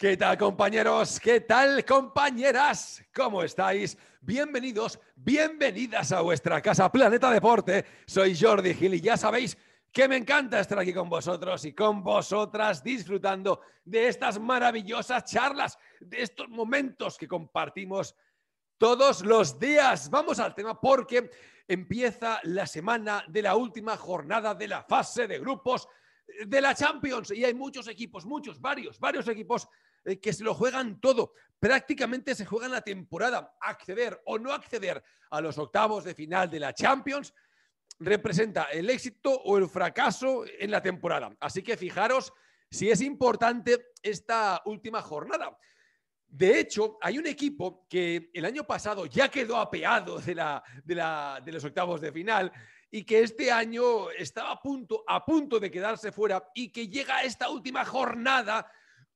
¿Qué tal compañeros? ¿Qué tal compañeras? ¿Cómo estáis? Bienvenidos, bienvenidas a vuestra casa Planeta Deporte. Soy Jordi Gil y ya sabéis que me encanta estar aquí con vosotros y con vosotras disfrutando de estas maravillosas charlas, de estos momentos que compartimos todos los días. Vamos al tema porque empieza la semana de la última jornada de la fase de grupos de la Champions y hay muchos equipos, muchos, varios, varios equipos eh, que se lo juegan todo. Prácticamente se juegan la temporada. Acceder o no acceder a los octavos de final de la Champions representa el éxito o el fracaso en la temporada. Así que fijaros si es importante esta última jornada. De hecho, hay un equipo que el año pasado ya quedó apeado de, los octavos de final y que este año estaba a punto, a punto de quedarse fuera y que llega a esta última jornada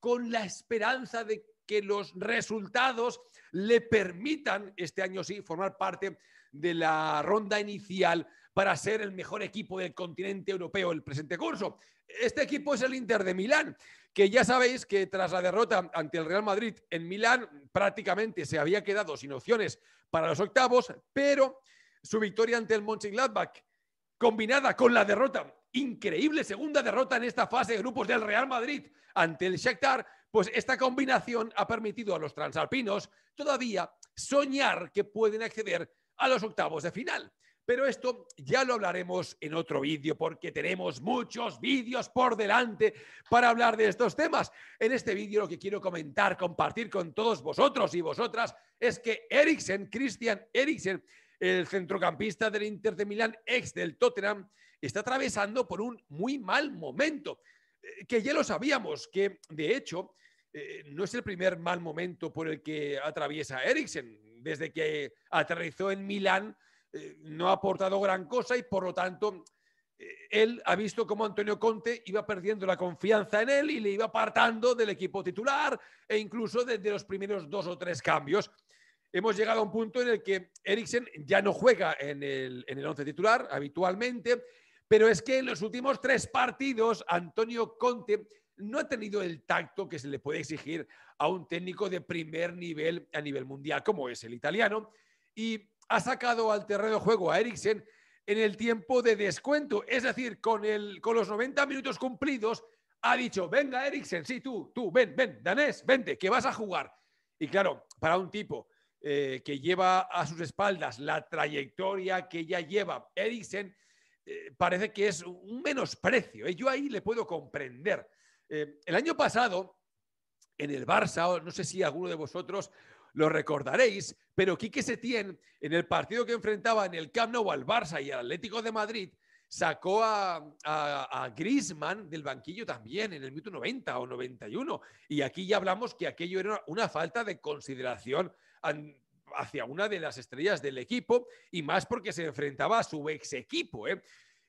con la esperanza de que los resultados le permitan este año sí formar parte de la ronda inicial para ser el mejor equipo del continente europeo el presente curso. Este equipo es el Inter de Milán, que ya sabéis que tras la derrota ante el Real Madrid en Milán prácticamente se había quedado sin opciones para los octavos, pero su victoria ante el Mönchengladbach combinada con la derrota increíble segunda derrota en esta fase de grupos del Real Madrid ante el Shakhtar, pues esta combinación ha permitido a los transalpinos todavía soñar que pueden acceder a los octavos de final. Pero esto ya lo hablaremos en otro vídeo porque tenemos muchos vídeos por delante para hablar de estos temas. En este vídeo lo que quiero comentar, compartir con todos vosotros y vosotras es que Eriksen, Christian Eriksen, el centrocampista del Inter de Milán, ex del Tottenham, está atravesando por un muy mal momento, eh, que ya lo sabíamos, que de hecho eh, no es el primer mal momento por el que atraviesa Eriksen. Desde que aterrizó en Milán eh, no ha aportado gran cosa y por lo tanto él ha visto cómo Antonio Conte iba perdiendo la confianza en él y le iba apartando del equipo titular e incluso desde de los primeros dos o tres cambios. Hemos llegado a un punto en el que Eriksen ya no juega en el, en el once titular habitualmente pero es que en los últimos tres partidos, Antonio Conte no ha tenido el tacto que se le puede exigir a un técnico de primer nivel a nivel mundial, como es el italiano, y ha sacado al terreno de juego a Eriksen en el tiempo de descuento, es decir, con, el, con los 90 minutos cumplidos, ha dicho, venga Eriksen, sí, tú, tú, ven, ven, danés, vente, que vas a jugar. Y claro, para un tipo eh, que lleva a sus espaldas la trayectoria que ya lleva Eriksen, eh, parece que es un menosprecio. ¿eh? Yo ahí le puedo comprender. Eh, el año pasado, en el Barça, no sé si alguno de vosotros lo recordaréis, pero Quique Setién, en el partido que enfrentaba en el Camp Nou al Barça y al Atlético de Madrid, sacó a, a, Griezmann del banquillo también en el minuto 90 o 91. Y aquí ya hablamos que aquello era una falta de consideración hacia una de las estrellas del equipo y más porque se enfrentaba a su ex equipo. ¿eh?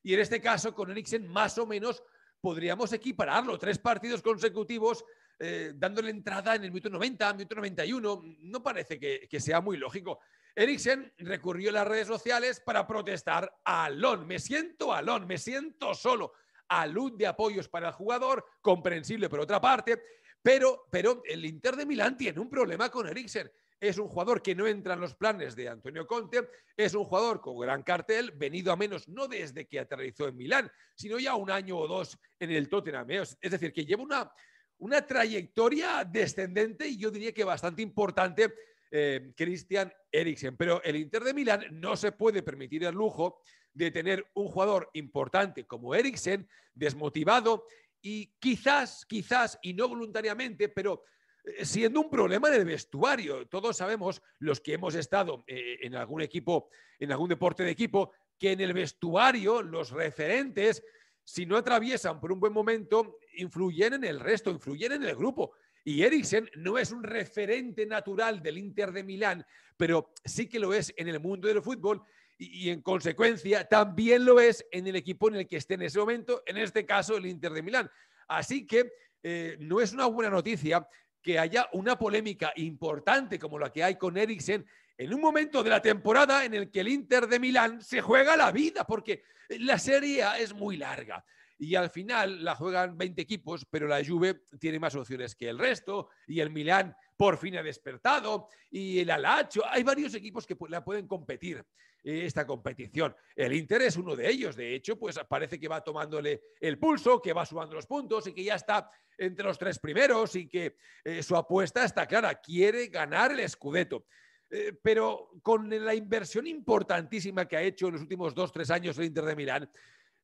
Y en este caso, con Eriksen, más o menos podríamos equipararlo. Tres partidos consecutivos eh, dándole entrada en el minuto 90, minuto 91. No parece que, sea muy lógico. Eriksen recurrió a las redes sociales para protestar a Alon. Me siento Alon, me siento solo. Alud de apoyos para el jugador, comprensible por otra parte. Pero, pero el Inter de Milán tiene un problema con Eriksen es un jugador que no entra en los planes de Antonio Conte, es un jugador con gran cartel, venido a menos no desde que aterrizó en Milán, sino ya un año o dos en el Tottenham. Es decir, que lleva una, trayectoria descendente y yo diría que bastante importante eh, Christian Eriksen. Pero el Inter de Milán no se puede permitir el lujo de tener un jugador importante como Eriksen desmotivado y quizás, quizás, y no voluntariamente, pero eh, siendo un problema en el vestuario. Todos sabemos, los que hemos estado eh, en algún equipo, en algún deporte de equipo, que en el vestuario los referentes, si no atraviesan por un buen momento, influyen en el resto, influyen en el grupo. Y Eriksen no es un referente natural del Inter de Milán, pero sí que lo es en el mundo del fútbol y, en consecuencia también lo es en el equipo en el que esté en ese momento, en este caso el Inter de Milán. Así que eh, no es una buena noticia que haya una polémica importante como la que hay con Eriksen en un momento de la temporada en el que el Inter de Milán se juega la vida, porque la serie es muy larga y al final la juegan 20 equipos, pero la Juve tiene más opciones que el resto y el Milán por fin ha despertado y el Alacho. Hay varios equipos que la pueden competir eh, esta competición. El Inter es uno de ellos, de hecho, pues parece que va tomándole el pulso, que va sumando los puntos y que ya está entre los tres primeros y que eh, su apuesta está clara, quiere ganar el Scudetto. Eh, pero con la inversión importantísima que ha hecho en los últimos dos, tres años el Inter de Milán,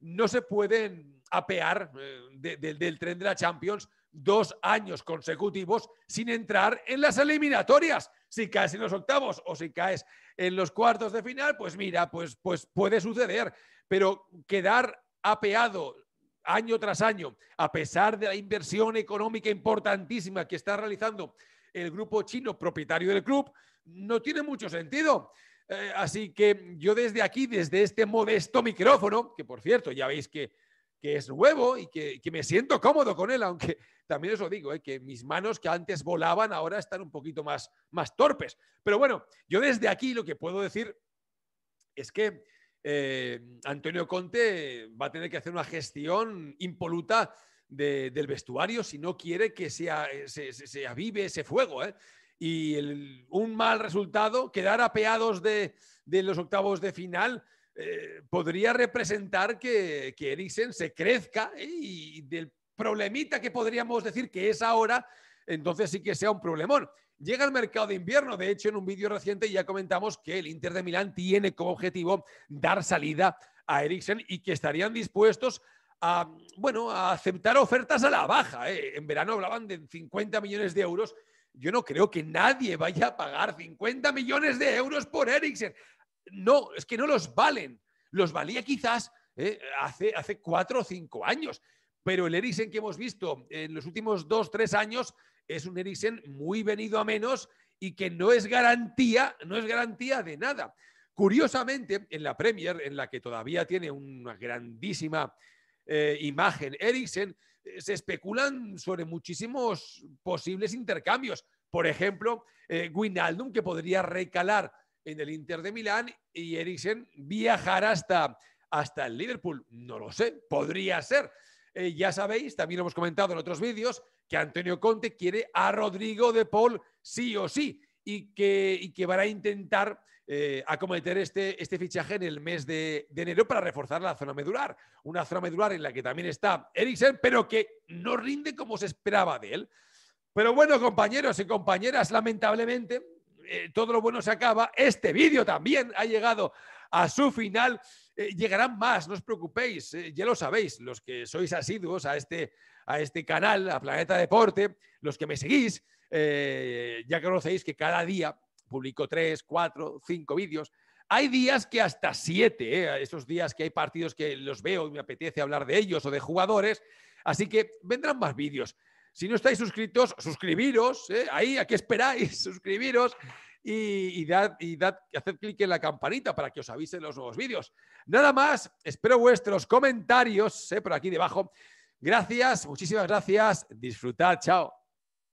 no se pueden apear eh, del tren de la Champions dos años consecutivos sin entrar en las eliminatorias. Si caes en los octavos o si caes en los cuartos de final, pues mira, pues, pues puede suceder. Pero quedar apeado año tras año, a pesar de la inversión económica importantísima que está realizando el grupo chino propietario del club, no tiene mucho sentido. Eh, así que yo desde aquí, desde este modesto micrófono, que por cierto, ya veis que, es nuevo y que, me siento cómodo con él, aunque también os lo digo, eh, que mis manos que antes volaban ahora están un poquito más, torpes. Pero bueno, yo desde aquí lo que puedo decir es que eh, Antonio Conte va a tener que hacer una gestión impoluta del vestuario si no quiere que se, avive ese fuego y un mal resultado, quedar apeados de, los octavos de final, eh, podría representar que, que Eriksen se crezca ¿eh? y del problemita que podríamos decir que es ahora, entonces sí que sea un problemón. Llega el mercado de invierno, de hecho en un vídeo reciente ya comentamos que el Inter de Milán tiene como objetivo dar salida a Eriksen y que estarían dispuestos a, bueno, a aceptar ofertas a la baja. ¿eh? En verano hablaban de 50 millones de euros yo no creo que nadie vaya a pagar 50 millones de euros por Ericsson. No, es que no los valen. Los valía quizás eh, hace, hace cuatro o cinco años. Pero el Ericsson que hemos visto en los últimos dos, tres años es un Ericsson muy venido a menos y que no es garantía, no es garantía de nada. Curiosamente, en la Premier, en la que todavía tiene una grandísima eh, imagen Ericsson, eh, se especulan sobre muchísimos posibles intercambios. Por ejemplo, eh, que podría recalar en el Inter de Milán, y Eriksen viajar hasta, el Liverpool. No lo sé, podría ser. Eh, ya sabéis, también hemos comentado en otros vídeos, que Antonio Conte quiere a Rodrigo de Paul sí o sí y que, y que van a intentar eh, a acometer este, este fichaje en el mes de, enero para reforzar la zona medular. Una zona medular en la que también está Eriksen, pero que no rinde como se esperaba de él. Pero bueno, compañeros y compañeras, lamentablemente, eh, todo lo bueno se acaba. Este vídeo también ha llegado a su final. Eh, llegarán más, no os preocupéis, ya lo sabéis, los que sois asiduos a este, a este canal, a Planeta Deporte, los que me seguís, ya conocéis que cada día publico tres, cuatro, cinco vídeos. Hay días que hasta siete, ¿eh? esos días que hay partidos que los veo y me apetece hablar de ellos o de jugadores. Así que vendrán más vídeos. Si no estáis suscritos, suscribiros. ¿eh? Ahí, ¿a qué esperáis? Suscribiros y, y, dad, haced clic en la campanita para que os avisen los nuevos vídeos. Nada más, espero vuestros comentarios ¿eh? por aquí debajo. Gracias, muchísimas gracias. Disfrutad, chao.